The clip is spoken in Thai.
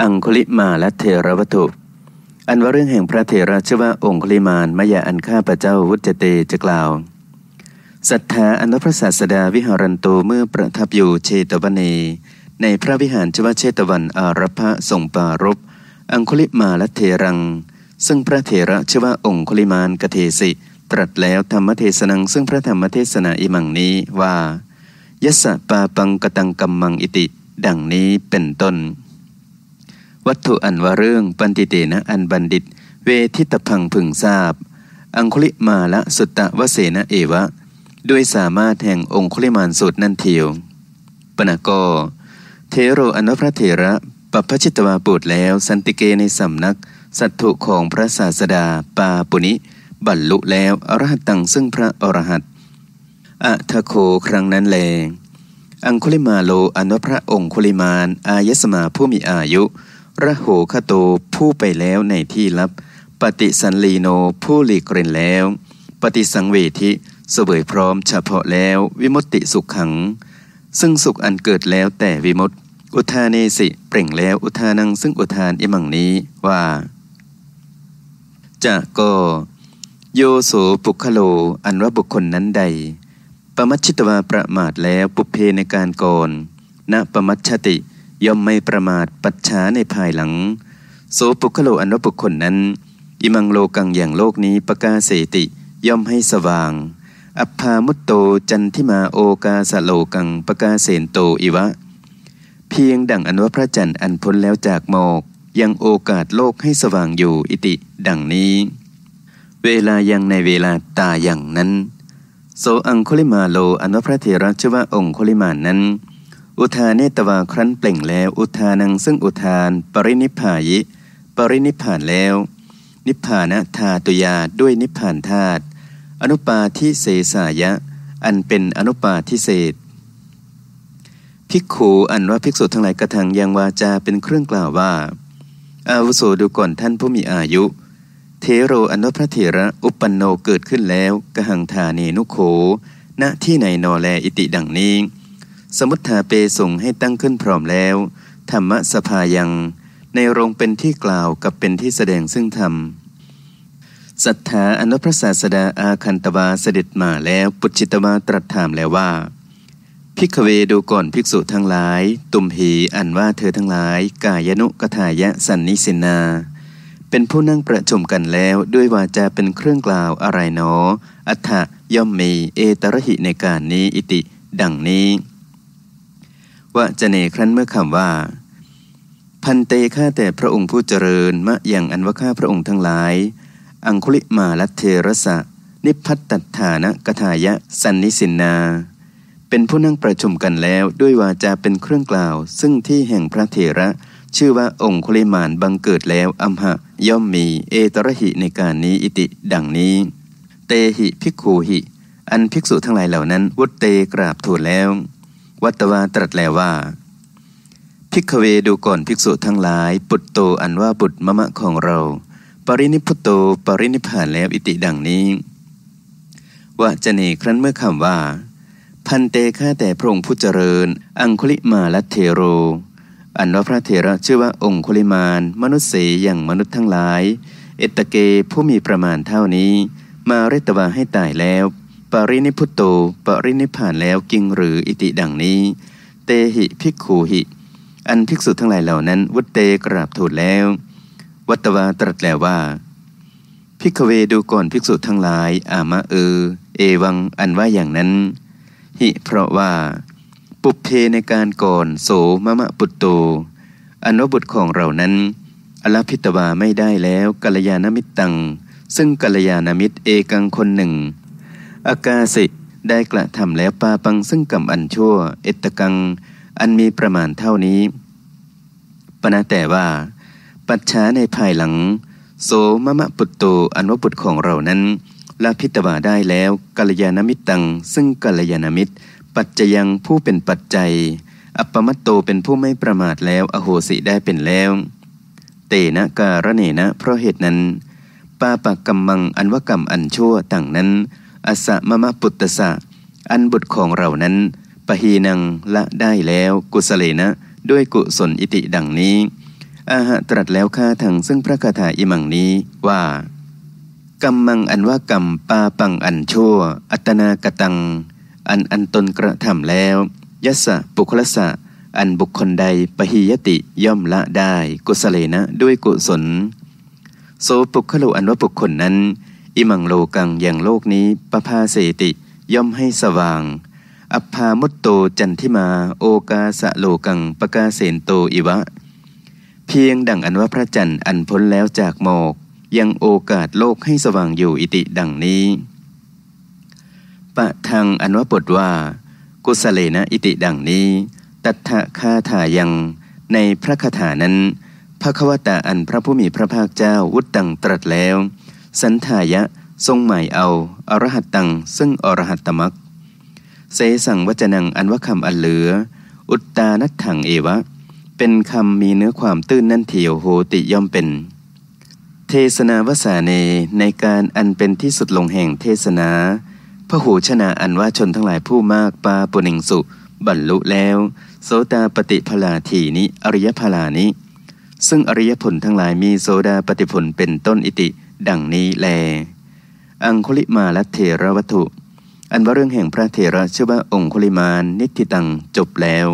อังคุลิมาและเทระวัตถุ อันว่าเรื่องแห่งพระเทระชื่อว่าองคุลิมานมายาอันฆ่าพระเจ้าวุจเตจะกล่าวศรัทธาอันพระศาสดาวิหารันโตเมื่อประทับอยู่เชตวันีในพระวิหารชื่อว่าเชตวันอารพะส่งปารบอังคุลิมาและเทรัง ซึ่งพระเทระชื่อว่าองคุลิมานกเทสิตรัสแล้วธรรมเทศนังซึ่งพระธรรมเทศนาอิมังนี้ว่า ยสะปาปังกตังกัมมังอิติ ดังนี้เป็นต้นวัตถุอันวาเรื่องปันติเตนะอันบัณฑิต เวทิตพังพึงทราบ อังคุลิมาละสุตตะวเสนเอวะ ด้วยสามารถแห่งองคุลิมานสุดนั่นเทียวปนากอเทโรอนุพระเถระปัชิตวาบูตแล้วสันติเกในสำนัก สัตถุของพระศาสดา ปาปุณิบัลลุแล้วอรหัตตังซึ่งพระอรหัตอัทโคครั้งนั้นแลอังคุลิมาโลอนุพระองคุลิมานอายสมาผู้มีอายุระโหคโตผู้ไปแล้วในที่ลับ ปฏิสันลีโนผู้หลีกเร้นแล้ว ปฏิสังเวทิเสวยพร้อมเฉพาะแล้ววิมุตติสุขขัง ซึ่งสุขอันเกิดแล้วแต่วิมุตติ อุทานนสิ เปล่งแล้วอุทานัง ซึ่งอุทานอิมังนี้ว่าจะก็ โยโสปุคโลอันว่าบุคคลนั้นใดปมัชชิตวาประมาทแล้วปุเพในการก่อนณปมัชชติย่อมไม่ประมาทปัจฉาในภายหลังโสปุคโลอนวปบุคคลนั้น อิมังโลกังอย่างโลกนี้ปกาเสติ ย่อมให้สว่าง อัปพามุตโตจันทิมาโอกาสโลกังปกาเสนโตอิวะ เพียงดังอนุพระจันทร์อันพ้นแล้วจากหมอกยังโอกาสโลกให้สว่างอยู่อิติดังนี้ เวลายังในเวลาตาอย่างนั้นโสอังคุลิมาโลอนวพระเถระชวะองคุลิมานั้นอุทานเนตวาครั้นเปล่งแล้ว อุทานังซึ่งอุทาน ปรินิพายิปรินิพานแล้ว นิพานะธาตุยาด้วยนิพานธาตุอนุปาทิเสสายะ อันเป็นอนุปาทิเศษภิกขูอันว่าภิกษุทั้งหลายกระทังยังวาจาเป็นเครื่องกล่าวว่าอาวุโสดูก่อนท่านผู้มีอายุเทโรอนุพระเถระอุปันโนเกิดขึ้นแล้วกหังธาเนนุโข ณที่ไหนนอแลอิติดังนี้สมุทถาเปส่งให้ตั้งขึ้นพร้อมแล้วธรรมสภายัง ในโรงเป็นที่กล่าวกับเป็นที่แสดงซึ่งธรรมศรัทธาอนุพระศาสดาอาคันตวาเสด็จมาแล้วปุจจิตวาตรัสถามแล้วว่า พิกเวดูก่อนภิกษุทั้งหลาย ตุมหีอันว่าเธอทั้งหลาย กายนุกถายะสันนิสินา เป็นผู้นั่งประชุมกันแล้วด้วยวาจาเป็นเครื่องกล่าวอะไรหนอ อัฏฐย่อมมี เอตรหิในการนี้อิติ ดังนี้วะจเนครั้นเมื่อคำว่า พันเตฆ่าแต่พระองค์ผู้เจริญ มะอย่างอันว่าข้าพระองค์ทั้งหลาย อังคุลิมาลัเทรสะนิพัตตัฐานะกถายะสันนิสินนา เป็นผู้นั่งประชุมกันแล้วด้วยวาจาเป็นเครื่องกล่าว ซึ่งที่แห่งพระเถระ ชื่อว่าองคุลิมานบังเกิดแล้วอัมหะย่อมมี เอตระหิในการนี้อิติ ดังนี้ เตหิภิกขูหิ อันภิกษุทั้งหลายเหล่านั้นวุตเตกราบทูลแล้ววัตวาตรัสแลว่า พิกเวดูก่อนภิกษุทั้งหลาย ปุตโตอันว่าบุตรมะมะของเรา ปรินิพุตโตปรินิพานแล้วอิติดังนี้วะจเนครั้นเมื่อคำว่า พันเตฆาแต่พระองค์ผู้เจริญ อังคุลิมาลัเทโร อันว่าพระเทระชื่อว่าองคุลิมานมนุษย์เสอย่างมนุษย์ทั้งหลาย เอตเกผู้มีประมาณเท่านี้ มาเรตวาให้ตายแล้วปรินิพุตโต ปรินิพานแล้วจริงหรืออิติดังนี้ เตหิภิกขูหิ อันภิกษุทั้งหลายเหล่านั้นวุตเตกราบทูลแล้ว วัตวาตรัสแล้วว่าภิกเวดูก่อนภิกษุทั้งหลาย อามะเออเอวัง อันว่าอย่างนั้น หิเพราะว่า ปุเพในการก่อนโสมะมะปุตโตอันวบุตรของเรานั้น อลพิตวาไม่ได้แล้วกัลยาณมิตรตัง ซึ่งกัลยาณมิตรเอกังคนหนึ่งอากาสิ ได้กระทำแล้วปาปังซึ่งกรรมอันชั่ว เอตกัง อันมีประมาณเท่านี้ปณะแต่ว่า ปัจฉาในภายหลังโสมมะปุตโตอันวบุตรของเรานั้นละพิตวาได้แล้วกัลยาณมิตรตังซึ่งกัลยาณมิตร ปัจจยังผู้เป็นปัจจัยอัปปมัตโตเป็นผู้ไม่ประมาทแล้วอโหสิได้เป็นแล้วเตนะการะเนนะเพราะเหตุนั้นปาปักกรรมังอันวกรรมอันชั่วต่างนั้นอสะมะมะปุตตสะอันบุตรของเรานั้นปะฮีนังละได้แล้ว กุสเลนะ ด้วยกุศลอิติดังนี้ อาหะตรัสแล้วข้าทางซึ่งพระคาถาอิมังนี้ว่ากรรมังอันว่ากรรมปาปังอันชั่ว อัตนากตัง อันอันตนกระทำแล้ว ยัสะปุคลสะอันบุคคลใดปะหียติย่อมละได้ กุสเลนะด้วยกุศลโสปุคโลอันว่าบุคคลนั้นอิมังโลกังอย่างโลกนี้ปภาเสติย่อมให้สว่าง อัพามุตโตจันทิมา โอกาสะโลกังปกาเสนโตอิวะ เพียงดังอันว่าพระจันทร์อันพ้นแล้วจากหมอกยังโอกาสโลกให้สว่างอยู่อิติดังนี้ ปะทางอันว่าบทว่า กุสเลนะอิติดังนี้ตัทธคาถายังในพระคาถานั้นพระควตาอันพระผู้มีพระภาคเจ้าวุตตังตรัสแล้วสันทายะ ทรงหมายเอา อรหัตตังซึ่งอรหัตตมักเสสังวจนังอันว่าคำอันเหลือ อุตตานัตถังเอวะ เป็นคำมีเนื้อความตื้นนั่นเทียวโหติย่อมเป็น เทศนาวสาเนในการอันเป็นที่สุดลงแห่งเทศนา พระหูชนะอันว่าชนทั้งหลายผู้มาก ปาปุณิงสุบรรลุแล้วโสตาปฏิพลาทีนิอริยพลานิซึ่งอริยผลทั้งหลายมีโสดาปฏิผลเป็นต้นอิติดังนี้แล อังคุลิมาและเทระวัตถุ อันว่าเรื่องแห่งพระเทระชื่อว่าองคุลิมาน นิติตังจบแล้ว